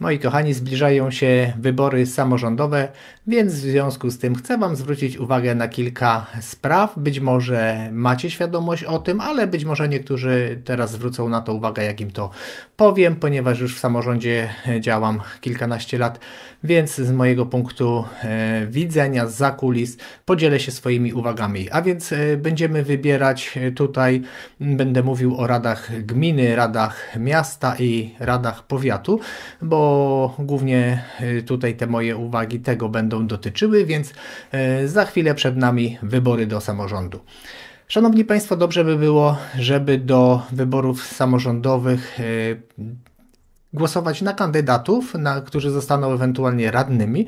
Moi no kochani, zbliżają się wybory samorządowe, więc w związku z tym chcę Wam zwrócić uwagę na kilka spraw. Być może macie świadomość o tym, ale być może niektórzy teraz zwrócą na to uwagę, jak im to powiem, ponieważ już w samorządzie e, działam kilkanaście lat, więc z mojego punktu e, widzenia, za kulis, podzielę się swoimi uwagami. A więc e, będziemy wybierać tutaj, będę mówił o radach gminy, radach miasta i radach powiatu, bo bo głównie y, tutaj te moje uwagi tego będą dotyczyły, więc y, za chwilę przed nami wybory do samorządu. Szanowni Państwo, dobrze by było, żeby do wyborów samorządowych y, głosować na kandydatów, na, którzy zostaną ewentualnie radnymi,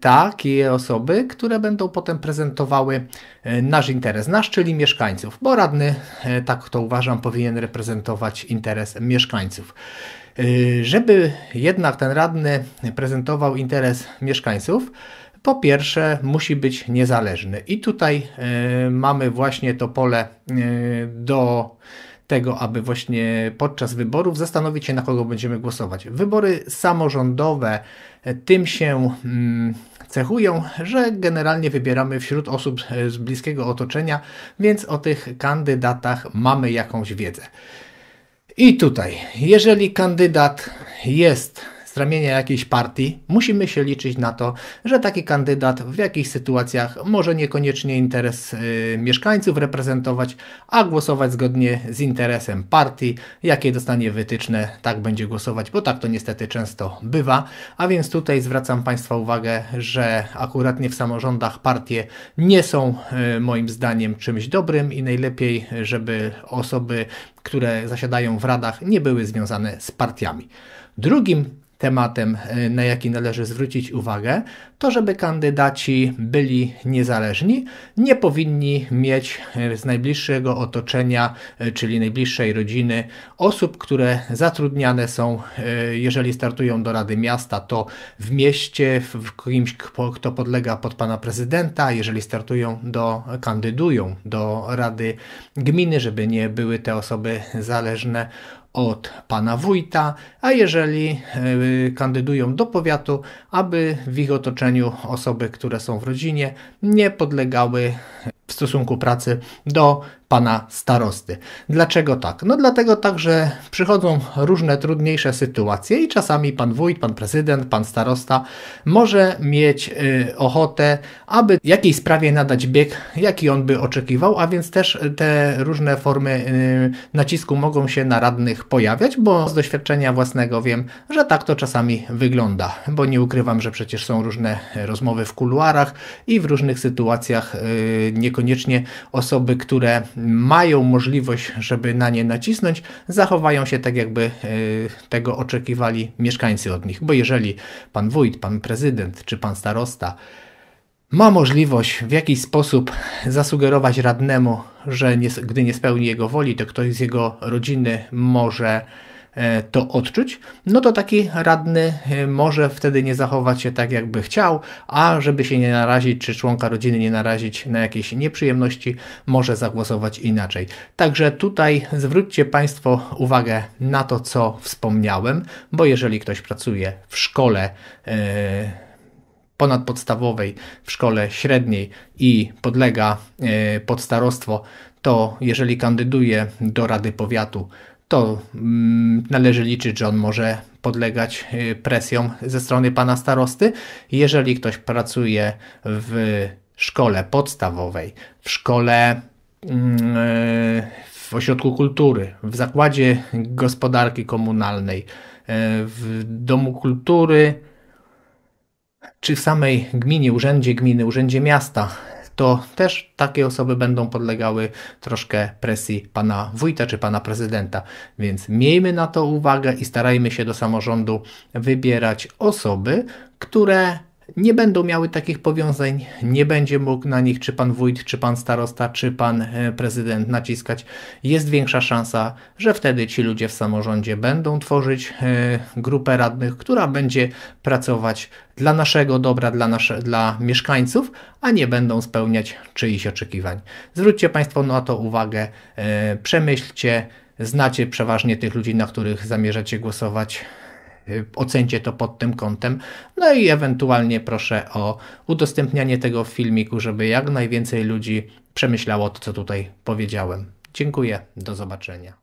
takie osoby, które będą potem prezentowały nasz interes, nasz, czyli mieszkańców, bo radny, tak to uważam, powinien reprezentować interes mieszkańców. Y, żeby jednak ten radny prezentował interes mieszkańców, po pierwsze musi być niezależny. I tutaj y, mamy właśnie to pole y, do tego, aby właśnie podczas wyborów zastanowić się, na kogo będziemy głosować. Wybory samorządowe tym się mm, cechują, że generalnie wybieramy wśród osób z bliskiego otoczenia, więc o tych kandydatach mamy jakąś wiedzę. I tutaj, jeżeli kandydat jest z ramienia jakiejś partii, musimy się liczyć na to, że taki kandydat w jakichś sytuacjach może niekoniecznie interes y, mieszkańców reprezentować, a głosować zgodnie z interesem partii, jakie dostanie wytyczne, tak będzie głosować, bo tak to niestety często bywa. A więc tutaj zwracam Państwa uwagę, że akurat nie w samorządach partie nie są y, moim zdaniem czymś dobrym i najlepiej, żeby osoby, które zasiadają w radach, nie były związane z partiami. Drugim tematem, e, na jaki należy zwrócić uwagę, to żeby kandydaci byli niezależni, nie powinni mieć e, z najbliższego otoczenia, e, czyli najbliższej rodziny, osób, które zatrudniane są, jeżeli startują do Rady Miasta, to w mieście, w kimś, kto podlega pod pana prezydenta, jeżeli startują do, kandydują do Rady Gminy, żeby nie były te osoby zależne od pana wójta, a jeżeli y, kandydują do powiatu, aby w ich otoczeniu osoby, które są w rodzinie, nie podlegały w stosunku pracy do pana starosty. Dlaczego tak? No dlatego tak, że przychodzą różne trudniejsze sytuacje i czasami pan wójt, pan prezydent, pan starosta może mieć y, ochotę, aby jakiej sprawie nadać bieg, jaki on by oczekiwał, a więc też te różne formy y, nacisku mogą się na radnych pojawiać, bo z doświadczenia własnego wiem, że tak to czasami wygląda, bo nie ukrywam, że przecież są różne rozmowy w kuluarach i w różnych sytuacjach y, niekoniecznie osoby, które mają możliwość, żeby na nie nacisnąć, zachowają się tak, jakby e, tego oczekiwali mieszkańcy od nich. Bo jeżeli pan wójt, pan prezydent czy pan starosta ma możliwość w jakiś sposób zasugerować radnemu, że nie, gdy nie spełni jego woli, to ktoś z jego rodziny może E, to odczuć, no to taki radny e, może wtedy nie zachować się tak, jakby chciał, a żeby się nie narazić, czy członka rodziny nie narazić na jakieś nieprzyjemności, może zagłosować inaczej. Także tutaj zwróćcie Państwo uwagę na to, co wspomniałem, bo jeżeli ktoś pracuje w szkole, yy, ponadpodstawowej w szkole średniej i podlega pod starostwo, to jeżeli kandyduje do Rady Powiatu, to mm, należy liczyć, że on może podlegać y, presjom ze strony pana starosty. Jeżeli ktoś pracuje w szkole podstawowej, w szkole mm, y, w ośrodku kultury, w zakładzie gospodarki komunalnej, y, w domu kultury, czy w samej gminie, urzędzie gminy, urzędzie miasta, to też takie osoby będą podlegały troszkę presji pana wójta czy pana prezydenta. Więc miejmy na to uwagę i starajmy się do samorządu wybierać osoby, które nie będą miały takich powiązań, nie będzie mógł na nich czy pan wójt, czy pan starosta, czy pan e, prezydent naciskać. Jest większa szansa, że wtedy ci ludzie w samorządzie będą tworzyć e, grupę radnych, która będzie pracować dla naszego dobra, dla, nasze, dla mieszkańców, a nie będą spełniać czyichś oczekiwań. Zwróćcie Państwo na to uwagę, e, przemyślcie, znacie przeważnie tych ludzi, na których zamierzacie głosować Y, ocencie to pod tym kątem. No i ewentualnie proszę o udostępnianie tego filmiku, żeby jak najwięcej ludzi przemyślało to, co tutaj powiedziałem. Dziękuję, do zobaczenia.